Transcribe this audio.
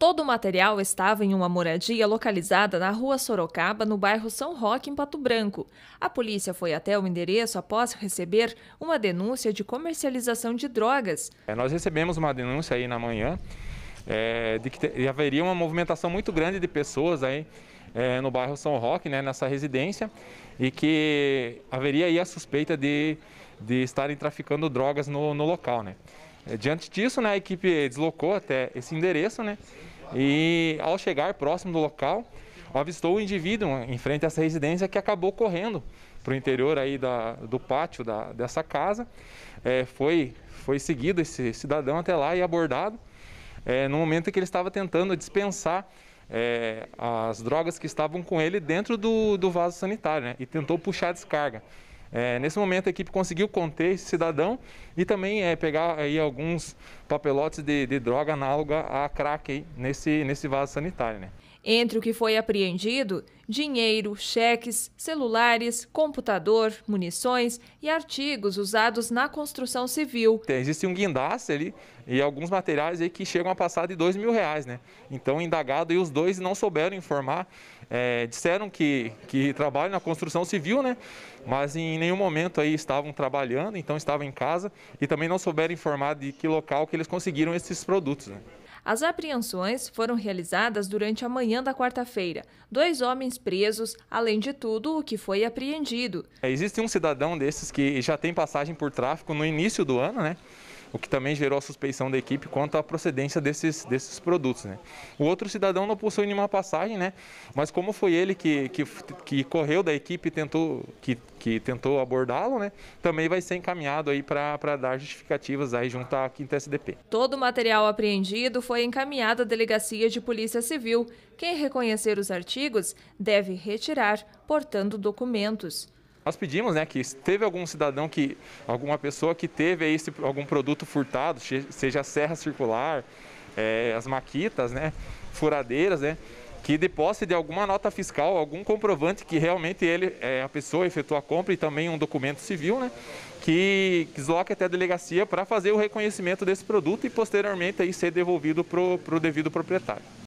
Todo o material estava em uma moradia localizada na rua Sorocaba, no bairro São Roque, em Pato Branco. A polícia foi até o endereço após receber uma denúncia de comercialização de drogas. É, nós recebemos uma denúncia aí na manhã é, de que haveria uma movimentação muito grande de pessoas aí é, no bairro São Roque, né, nessa residência, e que haveria aí a suspeita de, de estarem traficando drogas no, no local, né. É, diante disso, né, a equipe deslocou até esse endereço, né, e ao chegar próximo do local, avistou o indivíduo em frente a essa residência que acabou correndo para o interior aí da, do pátio da, dessa casa. É, foi, foi seguido esse cidadão até lá e abordado é, no momento em que ele estava tentando dispensar é, as drogas que estavam com ele dentro do, do vaso sanitário né, e tentou puxar a descarga. É, nesse momento a equipe conseguiu conter esse cidadão e também é, pegar aí alguns papelotes de, de droga análoga a crack nesse, nesse vaso sanitário. Né? Entre o que foi apreendido, dinheiro, cheques, celulares, computador, munições e artigos usados na construção civil. Existe um guindaste ali e alguns materiais aí que chegam a passar de dois mil reais, né? Então, indagado e os dois não souberam informar, é, disseram que, que trabalham na construção civil, né? Mas em nenhum momento aí estavam trabalhando, então estavam em casa e também não souberam informar de que local que eles conseguiram esses produtos. Né? As apreensões foram realizadas durante a manhã da quarta-feira. Dois homens presos, além de tudo o que foi apreendido. É, existe um cidadão desses que já tem passagem por tráfico no início do ano, né? o que também gerou a suspeição da equipe quanto à procedência desses, desses produtos. Né? O outro cidadão não possui nenhuma passagem, né? mas como foi ele que, que, que correu da equipe e tentou, que, que tentou abordá-lo, né? também vai ser encaminhado para dar justificativas aí junto à quinta SDP. Todo o material apreendido foi encaminhado à Delegacia de Polícia Civil. Quem reconhecer os artigos deve retirar, portando documentos. Nós pedimos, né, que teve algum cidadão que, alguma pessoa que teve aí esse, algum produto furtado, seja a serra circular, é, as maquitas, né, furadeiras, né, que de posse de alguma nota fiscal, algum comprovante que realmente ele, é, a pessoa efetuou a compra e também um documento civil, né, que, desloque até a delegacia para fazer o reconhecimento desse produto e posteriormente aí ser devolvido para o pro devido proprietário.